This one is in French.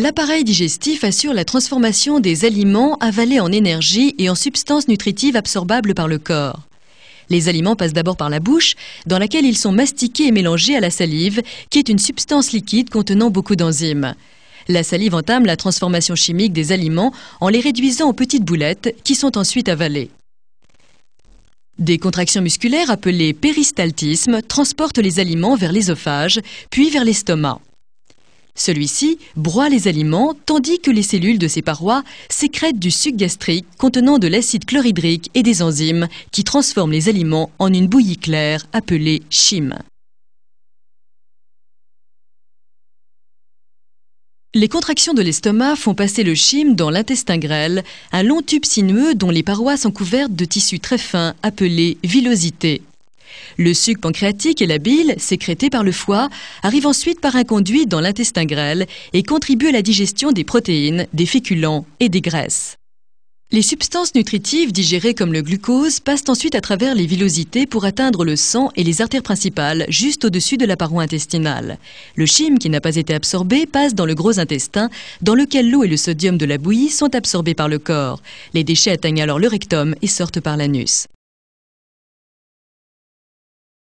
L'appareil digestif assure la transformation des aliments avalés en énergie et en substances nutritives absorbables par le corps. Les aliments passent d'abord par la bouche, dans laquelle ils sont mastiqués et mélangés à la salive, qui est une substance liquide contenant beaucoup d'enzymes. La salive entame la transformation chimique des aliments en les réduisant en petites boulettes qui sont ensuite avalées. Des contractions musculaires appelées péristaltisme transportent les aliments vers l'ésophage, puis vers l'estomac. Celui-ci broie les aliments tandis que les cellules de ses parois sécrètent du suc gastrique contenant de l'acide chlorhydrique et des enzymes qui transforment les aliments en une bouillie claire appelée chyme. Les contractions de l'estomac font passer le chyme dans l'intestin grêle, un long tube sinueux dont les parois sont couvertes de tissus très fins appelés villosités. Le suc pancréatique et la bile, sécrétés par le foie, arrivent ensuite par un conduit dans l'intestin grêle et contribuent à la digestion des protéines, des féculents et des graisses. Les substances nutritives digérées comme le glucose passent ensuite à travers les villosités pour atteindre le sang et les artères principales juste au-dessus de la paroi intestinale. Le chyme qui n'a pas été absorbé passe dans le gros intestin dans lequel l'eau et le sodium de la bouillie sont absorbés par le corps. Les déchets atteignent alors le rectum et sortent par l'anus.